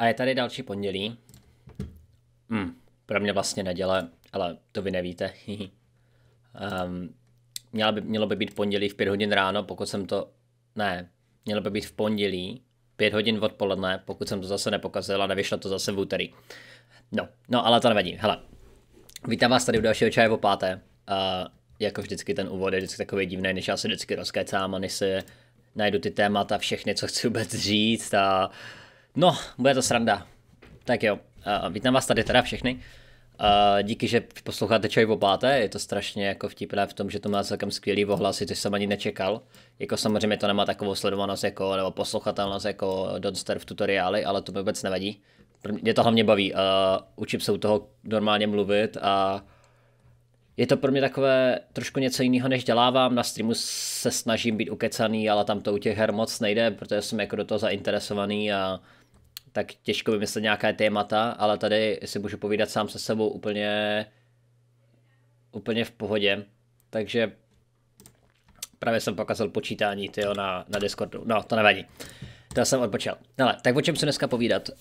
A je tady další pondělí. Hmm, pro mě vlastně neděle, ale to vy nevíte. um, ehm, mělo, by, mělo by být pondělí v 5 hodin ráno, pokud jsem to... Ne, mělo by být v pondělí 5 hodin odpoledne, pokud jsem to zase nepokazil a nevyšlo to zase v úterý. No, no ale to nevadí. Hele, vítám vás tady u dalšího čaje po páté. Uh, jako vždycky ten úvod je vždycky takový divný, než já se vždycky rozkecám a než si najdu ty témata, všechny, co chci vůbec říct a uh, No, bude to sranda. Tak jo, uh, vítám vás tady teda všechny. Uh, díky, že posloucháte Čoj opáté, je to strašně jako vtipné v tom, že to má celkem skvělý ohlas, což jsem ani nečekal. Jako samozřejmě to nemá takovou sledovanost jako, nebo poslouchatelnost jako Donster v tutoriály, ale to mi vůbec nevadí. Mě to hlavně baví, uh, učím se u toho normálně mluvit a je to pro mě takové trošku něco jiného, než dělávám. Na streamu se snažím být ukecaný, ale tam to u těch her moc nejde, protože jsem jako do toho zainteresovaný a tak těžko vymyslet nějaké témata, ale tady si můžu povídat sám se sebou úplně, úplně v pohodě. Takže právě jsem pokazil počítání tyjo, na, na Discordu. No, to nevadí. Uh, to jsem odbočil. Hele, tak o čem se dneska povídat? Uh,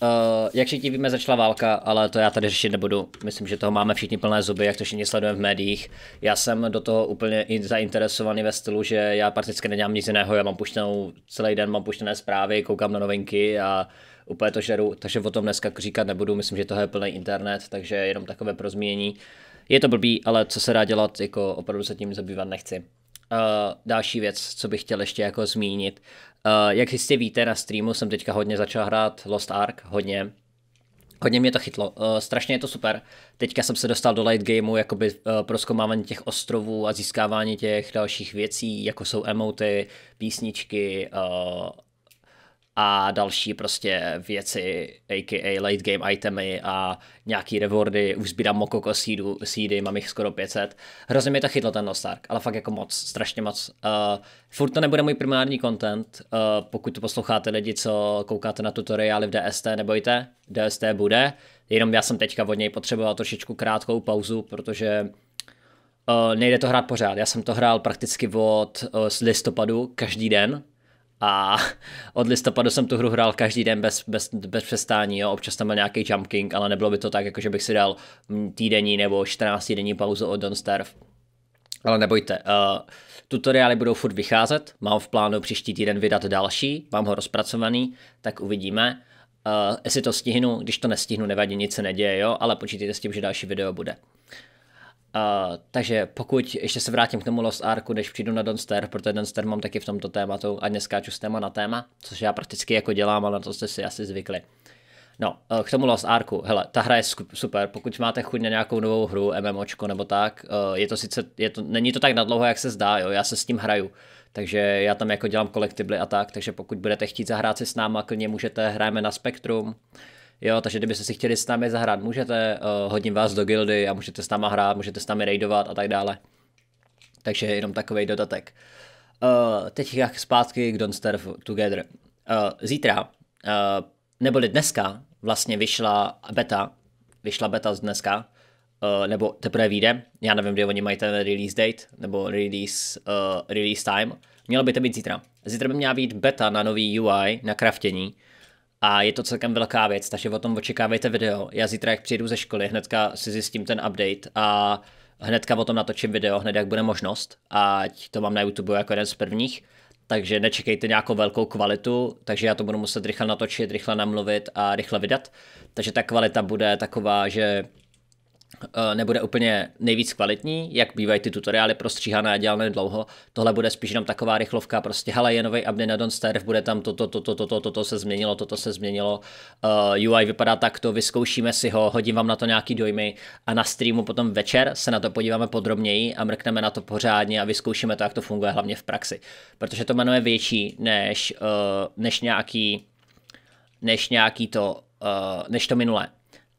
jak všichni víme, začala válka, ale to já tady řešit nebudu. Myslím, že toho máme všichni plné zuby, jak to všichni sledujeme v médiích. Já jsem do toho úplně zainteresovaný ve stylu, že já prakticky nedělám nic jiného, já mám puštěnou, celý den mám puštěné zprávy, koukám na novinky a úplně to žeru, takže o tom dneska říkat nebudu, myslím, že toho je plný internet, takže jenom takové prozmění. Je to blbý, ale co se dá dělat, jako opravdu se tím zabývat nechci. Eh, další věc, co bych chtěl ještě jako zmínit. Uh, jak jistě víte, na streamu jsem teďka hodně začal hrát Lost Ark, hodně. Hodně mě to chytlo, uh, strašně je to super. Teďka jsem se dostal do light gameu, jakoby uh, proskoumávání těch ostrovů a získávání těch dalších věcí, jako jsou emoty, písničky, uh, a další prostě věci, a.k.a. late game itemy a nějaký rewardy, už sbírám mokoko seedu, seedy, mám jich skoro 500. Hrozně mi to chytlo ten Nostark, ale fakt jako moc, strašně moc. Uh, furt to nebude můj primární content, uh, pokud to posloucháte lidi, co koukáte na tutoriály v DST, nebojte, DST bude, jenom já jsem teďka od něj potřeboval trošičku krátkou pauzu, protože uh, nejde to hrát pořád, já jsem to hrál prakticky od uh, listopadu každý den, a od listopadu jsem tu hru hrál každý den bez, bez, bez přestání, jo. občas tam byl nějaký jumping, ale nebylo by to tak, jako že bych si dal týdenní nebo 14 denní pauzu od Don't Starve. Ale nebojte, uh, tutoriály budou furt vycházet, mám v plánu příští týden vydat další, mám ho rozpracovaný, tak uvidíme. Uh, jestli to stihnu, když to nestihnu, nevadí, nic se neděje, jo, ale počítejte s tím, že další video bude. Uh, takže pokud ještě se vrátím k tomu Lost Arku, než přijdu na Donster, protože Donster mám taky v tomto tématu a neskáču z téma na téma, což já prakticky jako dělám, ale na to jste si asi zvykli. No, uh, k tomu Lost Arku, hele, ta hra je super, pokud máte chuť na nějakou novou hru, MMOčko nebo tak, uh, je to sice, je to, není to tak dlouho, jak se zdá, jo, já se s tím hraju, takže já tam jako dělám kolektibly a tak, takže pokud budete chtít zahrát si s náma, klidně můžete, hrajeme na Spektrum, Jo, takže kdybyste si chtěli s námi zahrát, můžete, uh, hodím vás do gildy a můžete s náma hrát, můžete s námi raidovat a tak dále. Takže jenom takový dodatek. Uh, teď jak zpátky k Don't Starve Together. Uh, zítra, uh, neboli dneska, vlastně vyšla beta, vyšla beta z dneska, uh, nebo teprve vyjde, já nevím, kde oni mají ten release date, nebo release, uh, release time, mělo by to být zítra. Zítra by měla být beta na nový UI, na kraftění, a je to celkem velká věc, takže o tom očekávejte video. Já zítra, jak přijdu ze školy, hnedka si zjistím ten update a hnedka o tom natočím video, hned jak bude možnost, ať to mám na YouTube jako jeden z prvních, takže nečekejte nějakou velkou kvalitu, takže já to budu muset rychle natočit, rychle namluvit a rychle vydat, takže ta kvalita bude taková, že Eh, nebude úplně nejvíc kvalitní, jak bývají ty tutoriály prostříhané a dělané dlouho. Tohle bude spíš jenom taková rychlovka, prostě hele, je nový update na Don't Starve, bude tam toto, toto, toto, toto se změnilo, toto se změnilo, uh, eh, UI vypadá takto, vyzkoušíme si ho, hodím vám na to nějaký dojmy a na streamu potom večer se na to podíváme podrobněji a mrkneme na to pořádně a vyzkoušíme to, jak to funguje hlavně v praxi. Protože to jmenuje je větší než, uh, než nějaký než nějaký to, uh, než to minulé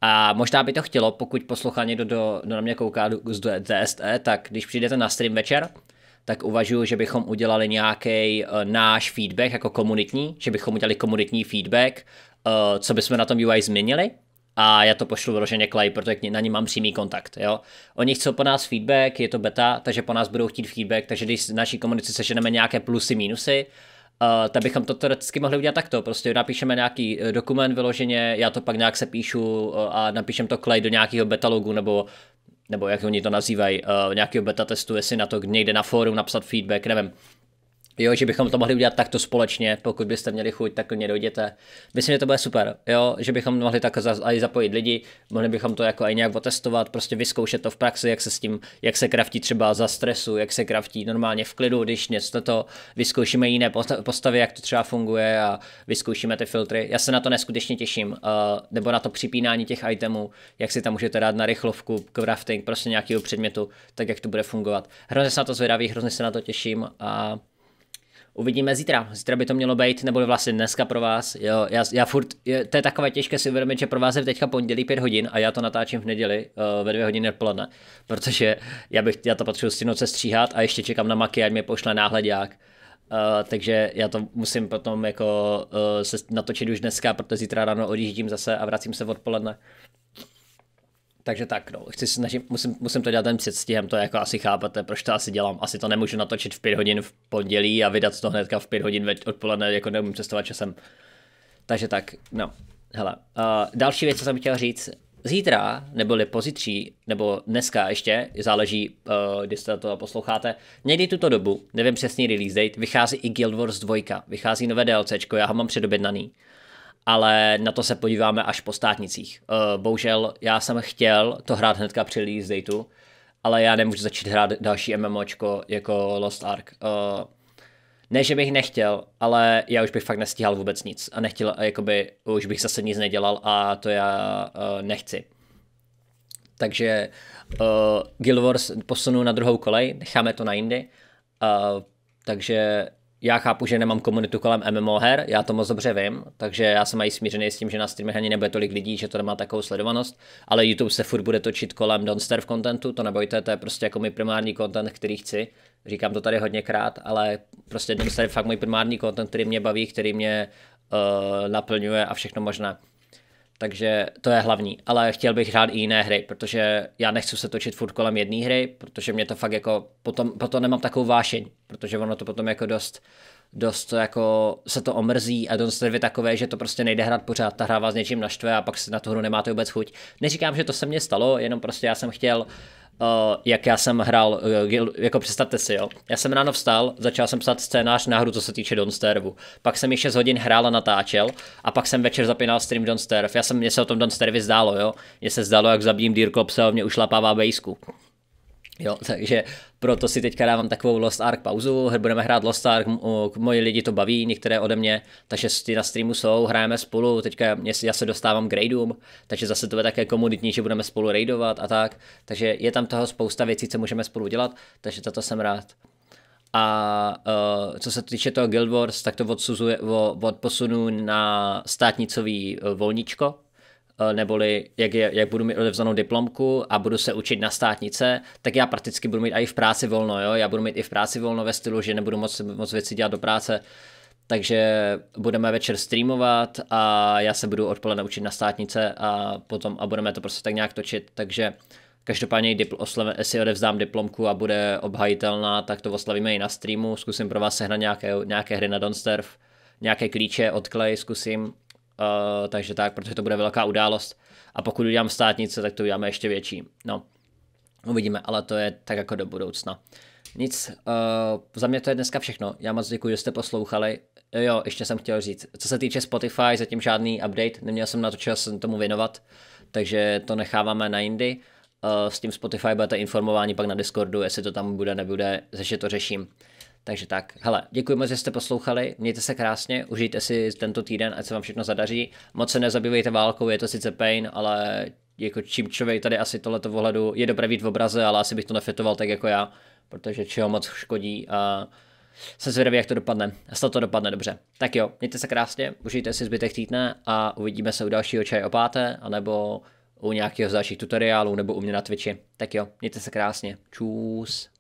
a možná by to chtělo, pokud poslouchá někdo, do do na mě kouká z DSE, tak když přijdete na stream večer, tak uvažuji, že bychom udělali nějaký uh, eh, náš feedback jako komunitní, že bychom udělali komunitní feedback, uh, co bychom na tom UI změnili, a já to pošlu vyloženě Clay, protože na ní mám přímý kontakt. Jo? Oni chcou po nás feedback, je to beta, takže po nás budou chtít feedback, takže když z naší komunity seženeme nějaké plusy, mínusy, Uh, tak bychom to teoreticky mohli udělat takto, prostě napíšeme nějaký eh, dokument vyloženě, já to pak nějak se píšu eh, a napíšem to klej do nějakého betalogu nebo nebo jak oni to nazývají, uh, nějakého beta testu, jestli na to někde na fórum napsat feedback, nevím. Jo, že bychom to mohli udělat takto společně, pokud byste měli chuť, tak klidně dojděte. Myslím, že to bude super, jo, že bychom mohli tak i zapojit lidi, mohli bychom to jako i nějak otestovat, prostě vyzkoušet to v praxi, jak se s tím, jak se kraftí třeba za stresu, jak se kraftí normálně v klidu, když něco to vyzkoušíme jiné postavy, jak to třeba funguje a vyzkoušíme ty filtry. Já se na to neskutečně těším, uh, nebo na to připínání těch itemů, jak si tam můžete dát na rychlovku, crafting, prostě nějakého předmětu, tak jak to bude fungovat. Hrozně se na to zvědavý, hrozně se na to těším a Uvidíme zítra. Zítra by to mělo být, nebo vlastně dneska pro vás. Jo, já, já furt, je, to je takové těžké si uvědomit, že pro vás je teďka pondělí 5 hodin a já to natáčím v neděli uh, ve 2 hodiny odpoledne, protože já, bych, já to potřebuji stihnout se stříhat a ještě čekám na Maky, ať mi pošle náhledák. Uh, eh, takže já to musím potom jako uh, se natočit už dneska, protože zítra ráno odjíždím zase a vracím se odpoledne takže tak, no, chci snažím, musím, musím to dělat ten předstihem, to jako asi chápete, proč to asi dělám. Asi to nemůžu natočit v 5 hodin v pondělí a vydat to hnedka v 5 hodin odpoledne, jako neumím cestovat časem. Takže tak, no, hele. Uh, další věc, co jsem chtěl říct, zítra, neboli pozítří, nebo dneska ještě, záleží, uh, kdy jste to posloucháte, někdy tuto dobu, nevím přesný release date, vychází i Guild Wars 2, vychází nové DLCčko, já ho mám předobjednaný ale na to se podíváme až po státnicích. Uh, bohužel já jsem chtěl to hrát hnedka při release dateu, ale já nemůžu začít hrát další MMOčko jako Lost Ark. Uh, ne, že bych nechtěl, ale já už bych fakt nestíhal vůbec nic a nechtěl, eh, jakoby, už bych zase nic nedělal a to já uh, nechci. Takže uh, Guild Wars posunu na druhou kolej, necháme to na jindy. Uh, takže já chápu, že nemám komunitu kolem MMO her, já to moc dobře vím, takže já jsem mají smířený s tím, že na streamech ani nebude tolik lidí, že to nemá takovou sledovanost, ale YouTube se furt bude točit kolem downstairs contentu, to nebojte, to je prostě jako můj primární content, který chci, říkám to tady hodněkrát, ale prostě Don't je fakt můj primární content, který mě baví, který mě uh, naplňuje a všechno možné. Takže to je hlavní, ale chtěl bych hrát i jiné hry, protože já nechci se točit furt kolem jedné hry, protože mě to fakt jako, potom, potom nemám takovou vášeň, protože ono to potom jako dost, dost to jako se to omrzí a dost je takové, že to prostě nejde hrát pořád, ta hra vás něčím naštve a pak se na tu hru nemáte vůbec chuť. Neříkám, že to se mně stalo, jenom prostě já jsem chtěl uh, Eh, jak já jsem hrál, eh, jako představte si, jo. Já jsem ráno vstal, začal jsem psát scénář na hru, co se týče Donstervu. Pak jsem ji 6 hodin hrál a natáčel a pak jsem večer zapínal stream Donsterv. Já jsem, mě se o tom Donstervi zdálo, jo. Mně se zdálo, jak zabijím a mě ušlapává bejsku. Jo, takže proto si teďka dávám takovou Lost Ark pauzu, budeme hrát Lost Ark, moji lidi to baví, některé ode mě, takže ty na streamu jsou, hrajeme spolu, teďka já se dostávám k raidům, takže zase to je také komunitní, že budeme spolu raidovat a tak, takže je tam toho spousta věcí, co můžeme spolu dělat, takže za to jsem rád. A uh, co se týče toho Guild Wars, tak to odsuzuje, od posunu na státnicový e, volničko, Eh, neboli jak, je, jak budu mít odevzanou diplomku a budu se učit na státnice, tak já prakticky budu mít i v práci volno, jo? já budu mít i v práci volno ve stylu, že nebudu moc, moc věci dělat do práce, takže budeme večer streamovat a já se budu odpoledne učit na státnice a potom a budeme to prostě tak nějak točit, takže Každopádně dipl- oslave, si odevzdám diplomku a bude obhajitelná, tak to oslavíme i na streamu. Zkusím pro vás sehnat nějaké, nějaké hry na Donsterv, nějaké klíče od Clay zkusím Eh, takže tak, protože to bude velká událost. A pokud udělám státnice, tak to uděláme ještě větší. No, uvidíme, ale to je tak jako do budoucna. Nic, uh, za mě to je dneska všechno. Já moc děkuji, že jste poslouchali. Jo, ještě jsem chtěl říct, co se týče Spotify, zatím žádný update, neměl jsem na to čas tomu věnovat, takže to necháváme na jindy. Uh, s tím Spotify budete informováni pak na Discordu, jestli to tam bude, nebude, že to řeším. Takže tak, hele, moc, že jste poslouchali, mějte se krásně, užijte si tento týden, ať se vám všechno zadaří. Moc se nezabývejte válkou, je to sice pain, ale jako čím člověk tady asi tohleto vohledu je dobré v obraze, ale asi bych to nefetoval tak jako já, protože čeho moc škodí a jsem zvědavý, jak to dopadne. Snad to dopadne dobře. Tak jo, mějte se krásně, užijte si zbytek týdne a uvidíme se u dalšího čaje opáté, anebo u nějakého z dalších tutoriálů nebo u mě na Twitchi. Tak jo, mějte se krásně. Čus.